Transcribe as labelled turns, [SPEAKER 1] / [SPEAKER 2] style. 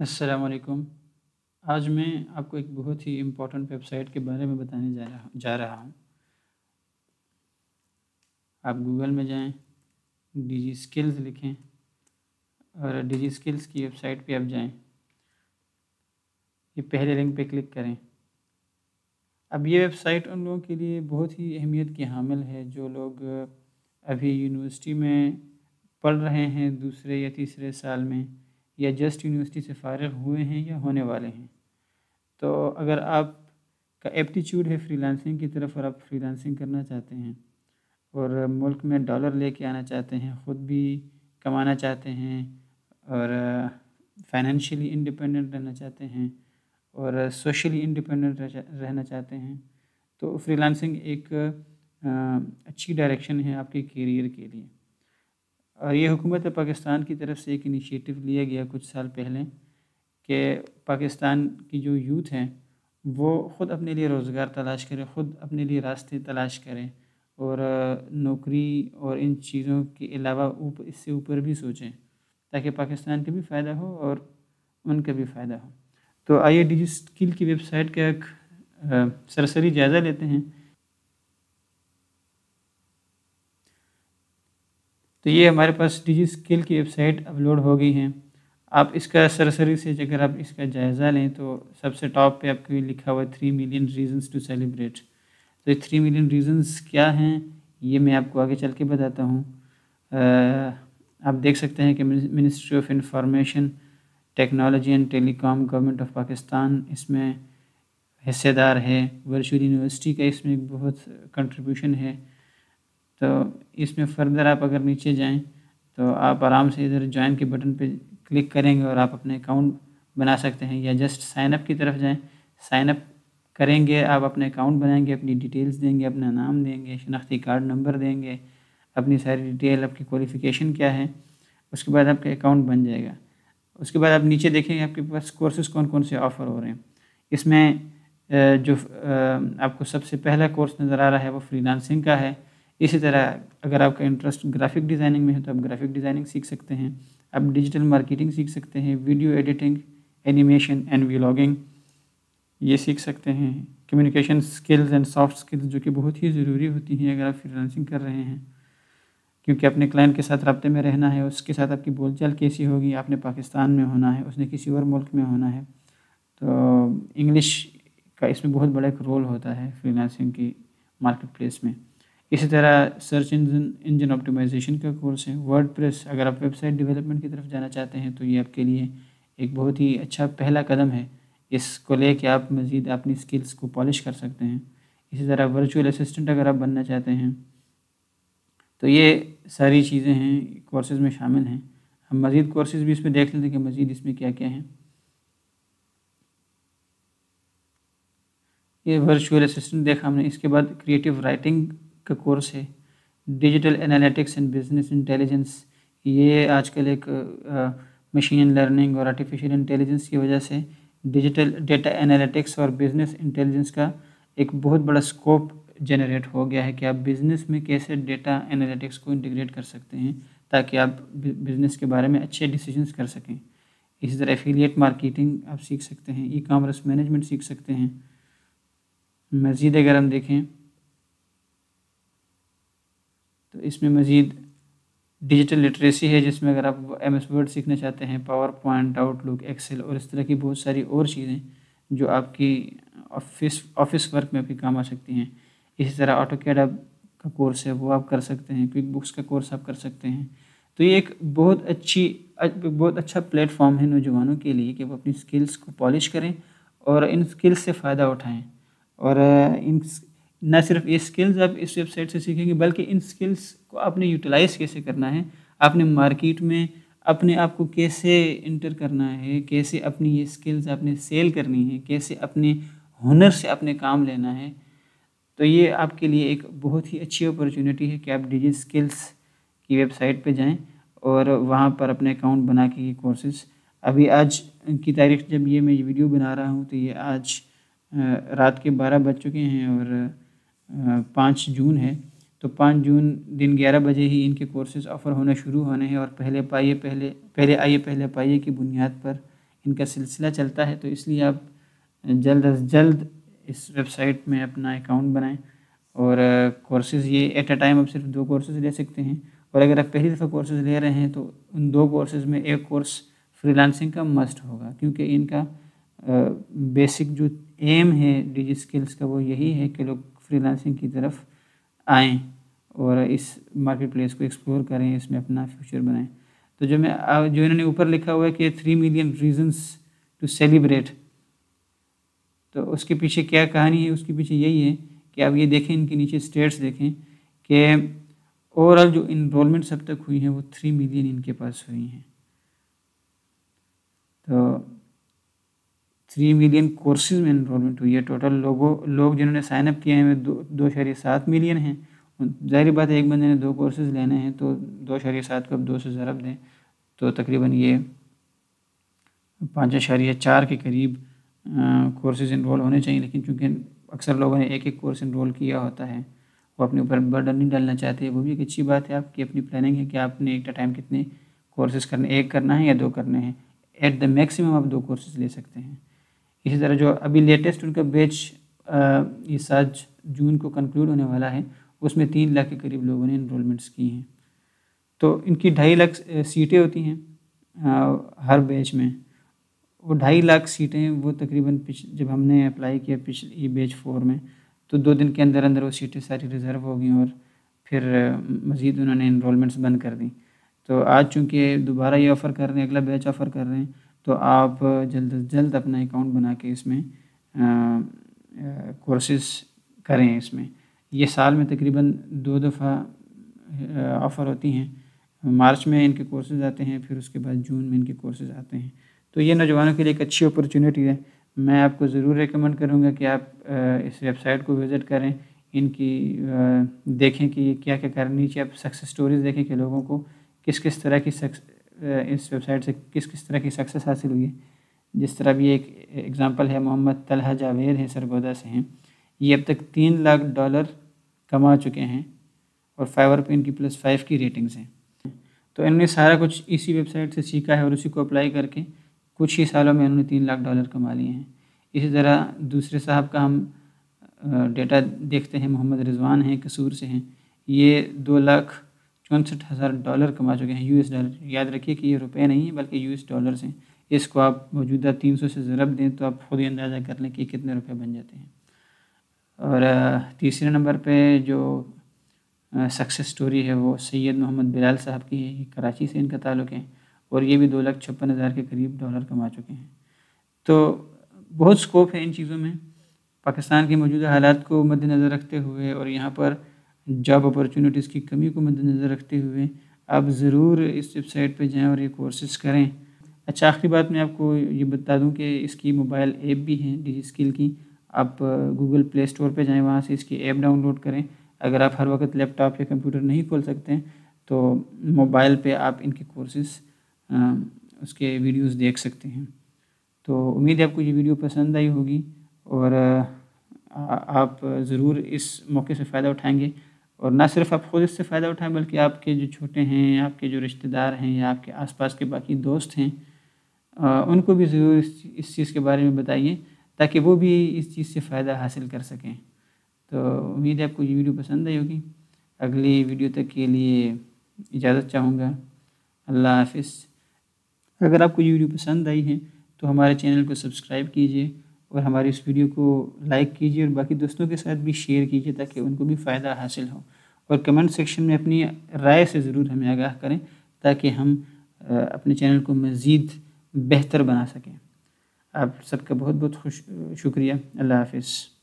[SPEAKER 1] असलकुम आज मैं आपको एक बहुत ही इम्पोर्टेंट वेबसाइट के बारे में बताने जा रहा जा रहा हूँ आप गूगल में जाएं डिजी स्किल्स लिखें और डिजी स्किल्स की वेबसाइट पे आप जाएं ये पहले लिंक पे क्लिक करें अब ये वेबसाइट उन लोगों के लिए बहुत ही अहमियत की हामिल है जो लोग अभी यूनिवर्सिटी में पढ़ रहे हैं दूसरे या तीसरे साल में या जस्ट यूनिवर्सिटी से फ़ारग हुए हैं या होने वाले हैं तो अगर आप का एप्टीट्यूड है फ्रीलांसिंग की तरफ और आप फ्रीलांसिंग करना चाहते हैं और मुल्क में डॉलर लेके आना चाहते हैं ख़ुद भी कमाना चाहते हैं और फाइनेंशियली इंडिपेंडेंट रहना चाहते हैं और सोशली इंडिपेंडेंट रहना चाहते हैं तो फ्रीलांसिंग एक अच्छी डायरेक्शन है आपके करियर के लिए और ये हुकूमत पाकिस्तान की तरफ से एक इनिशिएटिव लिया गया कुछ साल पहले कि पाकिस्तान की जो यूथ हैं वो ख़ुद अपने लिए रोज़गार तलाश करें ख़ुद अपने लिए रास्ते तलाश करें और नौकरी और इन चीज़ों के अलावा ऊपर इससे ऊपर भी सोचें ताकि पाकिस्तान का भी फ़ायदा हो और उनका भी फ़ायदा हो तो आइए डिजिटल स्किल की वेबसाइट का एक सरसरी जायज़ा लेते हैं तो ये हमारे पास डिजी स्किल की वेबसाइट अपलोड हो गई हैं आप इसका सरसरी से अगर आप इसका जायज़ा लें तो सबसे टॉप पे आपके लिखा हुआ है three million reasons to celebrate तो थ्री मिलियन रीजंस क्या हैं ये मैं आपको आगे चल के बताता हूँ आप देख सकते हैं कि ministry of information technology and telecom government of Pakistan इसमें हिस्सेदार है वर्चुअल यूनिवर्सिटी का इसमें बहुत कंट्रीब्यूशन है तो इसमें फर्दर आप अगर नीचे जाएं तो आप आराम से इधर ज्वाइन के बटन पे क्लिक करेंगे और आप अपने अकाउंट बना सकते हैं या जस्ट साइनअप की तरफ जाएं साइनअप करेंगे आप अपने अकाउंट बनाएंगे अपनी डिटेल्स देंगे अपना नाम देंगे शनाख्ती कार्ड नंबर देंगे अपनी सारी डिटेल आपकी क्वालिफ़िकेशन क्या है उसके बाद आपका अकाउंट बन जाएगा उसके बाद आप नीचे देखेंगे आपके पास कोर्सेज़ कौन कौन से ऑफ़र हो रहे हैं इसमें जो आपको सबसे पहला कोर्स नज़र आ रहा है वो फ्रीलांसिंग का है इसी तरह अगर आपका इंटरेस्ट ग्राफिक डिज़ाइनिंग में है तो आप ग्राफिक डिज़ाइनिंग सीख सकते हैं आप डिजिटल मार्केटिंग सीख सकते हैं video editing animation and vlogging ये सीख सकते हैं communication skills and soft skills जो कि बहुत ही ज़रूरी होती हैं अगर आप फ्रीलांसिंग कर रहे हैं क्योंकि अपने क्लाइंट के साथ रबते में रहना है उसके साथ आपकी बोलचाल कैसी होगी आपने पाकिस्तान में होना है उसने किसी और मुल्क में होना है तो इंग्लिश का इसमें बहुत बड़ा एक रोल होता है फ्रीलांसिंग की मार्केट प्लेस में इसी तरह सर्च इंजन इंजन ऑप्टिमाइजेशन का कोर्स है वर्डप्रेस अगर आप वेबसाइट डेवलपमेंट की तरफ जाना चाहते हैं तो ये आपके लिए एक बहुत ही अच्छा पहला कदम है इसको लेके आप मज़ीद अपनी स्किल्स को पॉलिश कर सकते हैं इसी तरह वर्चुअल असिस्टेंट अगर आप बनना चाहते हैं तो ये सारी चीज़ें हैं कोर्सेज़ में शामिल हैं हम मज़ीद कोर्सेज़ भी इसमें देख लेते हैं कि मज़ीद इसमें क्या क्या है ये वर्चुअल असिस्टेंट देखा हमने इसके बाद क्रिएटिव राइटिंग का कोर्स है digital analytics and business intelligence ये आजकल एक मशीन लर्निंग और आर्टिफिशियल इंटेलिजेंस की वजह से डिजिटल डेटा एनालिटिक्स और बिजनेस इंटेलिजेंस का एक बहुत बड़ा स्कोप जनरेट हो गया है कि आप बिज़नेस में कैसे डेटा एनालिटिक्स को इंटीग्रेट कर सकते हैं ताकि आप बिज़नेस के बारे में अच्छे डिसीजंस कर सकें इसी तरह एफिलिएट मार्केटिंग आप सीख सकते हैं ई कॉमर्स मैनेजमेंट सीख सकते हैं मज़ीद अगर हम देखें तो इसमें मज़ीद डिजिटल लिटरेसी है जिसमें अगर आप एम एस वर्ड सीखना चाहते हैं पावर पॉइंट आउटलुक एक्सेल और इस तरह की बहुत सारी और चीज़ें जो आपकी ऑफिस ऑफिस वर्क में भी काम आ सकती हैं इसी तरह ऑटो कैड का कोर्स है वो आप कर सकते हैं क्विक बुक्स का कोर्स आप कर सकते हैं तो ये एक बहुत अच्छी बहुत अच्छा प्लेटफॉर्म है नौजवानों के लिए कि वो अपनी स्किल्स को पॉलिश करें और इन स्किल्स से फ़ायदा उठाएँ और इन न सिर्फ ये स्किल्स आप इस वेबसाइट से सीखेंगे बल्कि इन स्किल्स को आपने यूटिलाइज कैसे करना है आपने मार्केट में अपने आप को कैसे इंटर करना है कैसे अपनी ये स्किल्स आपने सेल करनी है कैसे अपने हुनर से अपने काम लेना है तो ये आपके लिए एक बहुत ही अच्छी अपॉर्चुनिटी है कि आप डिजी स्किल्स की वेबसाइट पे जाएं और वहाँ पर अपने अकाउंट बना के ये कोर्सेज़ अभी आज की तारीख जब ये मैं ये वीडियो बना रहा हूँ तो ये आज रात के बारह बज चुके हैं और पाँच जून है तो पाँच जून दिन ग्यारह बजे ही इनके कोर्सेज ऑफ़र होना शुरू होने हैं और पहले पाइए पहले पहले आइए पहले पाइए की बुनियाद पर इनका सिलसिला चलता है तो इसलिए आप जल्द अज जल्द इस वेबसाइट में अपना अकाउंट बनाएं और कोर्सेज ये एट अ टाइम आप सिर्फ दो कोर्सेज ले सकते हैं और अगर आप पहली दफ़ा कोर्सेज ले रहे हैं तो उन दो कोर्सेज में एक कोर्स फ्रीलांसिंग का मस्ट होगा क्योंकि इनका बेसिक जो एम है डिजी स्किल्स का वो यही है कि लोग फ्रीलांसिंग की तरफ आएँ और इस मार्केट प्लेस को एक्सप्लोर करें इसमें अपना फ्यूचर बनाएं तो जो मैं जो इन्होंने ऊपर लिखा हुआ है कि three million reasons to celebrate तो उसके पीछे क्या कहानी है उसके पीछे यही है कि आप ये देखें इनके नीचे स्टेट्स देखें कि ओवरऑल जो इनरोलमेंट अब तक हुई हैं वो थ्री मिलियन इनके पास हुई हैं तो थ्री मिलियन कोर्सेज में इनरोलमेंट हुई है टोटल लोगों लोग जिन्होंने साइनअप किए हैं दो दो शहरी सात मिलियन हैं जाहिर बात है एक बंदे ने दो कोर्सेज लेने हैं तो दो शहरी सात को अब दो से ज़रब दें तो तकरीबन ये पाँच शरीय चार के करीब कोर्सेज इनरोल होने चाहिए लेकिन चूँकि अक्सर लोगों ने एक एक कोर्स इनरोल किया होता है वो अपने ऊपर बर्डन नहीं डालना चाहते वो भी एक अच्छी बात है आपकी अपनी प्लानिंग है कि आपने एक टाइम कितने कोर्सेज करने एक करना है या दो करने हैं एट द मैक्सिमम आप दो कोर्सेज ले सकते हैं इसी तरह जो अभी लेटेस्ट उनका बैच ये सर्च जून को कंक्लूड होने वाला है उसमें तीन लाख के करीब लोगों ने इनरोलमेंट्स की हैं तो इनकी ढाई लाख सीटें होती हैं हर बैच में वो ढाई लाख सीटें वो तकरीबन पिछ जब हमने अप्लाई किया पिछले बैच फोर में तो दो दिन के अंदर अंदर वो सीटें सारी रिज़र्व हो गई और फिर मज़ीद उन्होंने इनरोलमेंट्स बंद कर दी तो आज चूँकि दोबारा ये ऑफ़र कर रहे हैं अगला बैच ऑफ़र कर रहे हैं तो आप जल्द से जल्द अपना अकाउंट बना के इसमें कोर्सेस करें इसमें ये साल में तकरीबन दो दफ़ा ऑफ़र होती हैं मार्च में इनके कोर्सेज आते हैं फिर उसके बाद जून में इनके कोर्सेज आते हैं तो ये नौजवानों के लिए एक अच्छी अपॉर्चुनिटी है मैं आपको ज़रूर रिकमेंड करूँगा कि आप इस वेबसाइट को विज़िट करें इनकी देखें कि क्या क्या करनी चाहिए आप सक्सेस स्टोरीज़ देखें कि लोगों को किस किस तरह की इस वेबसाइट से किस किस तरह की सक्सेस हासिल हुई है जिस तरह भी एक एग्ज़ाम्पल है मोहम्मद तलहा जावेद हैं सरगोदा से हैं ये अब तक तीन लाख डॉलर कमा चुके हैं और फाइवर पे इनकी प्लस फाइव की रेटिंग्स हैं तो इन्होंने सारा कुछ इसी वेबसाइट से सीखा है और उसी को अप्लाई करके कुछ ही सालों में उन्होंने तीन लाख डॉलर कमा लिए हैं इसी तरह दूसरे साहब का हम डेटा देखते हैं मोहम्मद रिजवान हैं कसूर से हैं ये दो लाख चौंसठ हज़ार डॉलर कमा चुके हैं यूएस डॉलर याद रखिए कि ये रुपए नहीं है बल्कि यूएस डॉलर्स हैं इसको आप मौजूदा तीन सौ से ज़रब दें तो आप खुद ही अंदाज़ा कर लें कि कितने रुपए बन जाते हैं और तीसरे नंबर पे जो सक्सेस स्टोरी है वो सैयद मोहम्मद बिलाल साहब की है कराची से इनका ताल्लुक है और ये भी दो लाख छप्पन हज़ार के करीब डॉलर कमा चुके हैं तो बहुत स्कोप है इन चीज़ों में पाकिस्तान के मौजूदा हालात को मद्दनज़र रखते हुए और यहाँ पर जॉब अपॉर्चुनिटीज़ की कमी को मद्देनज़र रखते हुए आप ज़रूर इस वेबसाइट पर जाएँ और ये कोर्सेस करें अच्छा आखिरी बात मैं आपको ये बता दूं कि इसकी मोबाइल ऐप भी है डिजी स्किल की आप गूगल प्ले स्टोर पर जाएँ वहाँ से इसकी ऐप डाउनलोड करें अगर आप हर वक्त लैपटॉप या कंप्यूटर नहीं खोल सकते तो मोबाइल पे आप इनके कोर्सेस उसके वीडियोस देख सकते हैं तो उम्मीद है आपको ये वीडियो पसंद आई होगी और आप ज़रूर इस मौके से फ़ायदा उठाएंगे और ना सिर्फ आप खुद इससे फ़ायदा उठाएं बल्कि आपके जो छोटे हैं आपके जो रिश्तेदार हैं या आपके आसपास के बाकी दोस्त हैं आ, उनको भी ज़रूर इस, इस चीज़ के बारे में बताइए ताकि वो भी इस चीज़ से फ़ायदा हासिल कर सकें तो उम्मीद है आपको ये वीडियो पसंद आई होगी अगली वीडियो तक के लिए इजाज़त चाहूँगा अल्लाह हाफि अगर आपको ये वीडियो पसंद आई है तो हमारे चैनल को सब्सक्राइब कीजिए और हमारी इस वीडियो को लाइक कीजिए और बाकी दोस्तों के साथ भी शेयर कीजिए ताकि उनको भी फ़ायदा हासिल हो और कमेंट सेक्शन में अपनी राय से ज़रूर हमें आगाह करें ताकि हम अपने चैनल को मज़ीद बेहतर बना सकें आप सबका बहुत बहुत खुश शुक्रिया अल्लाह हाफिज़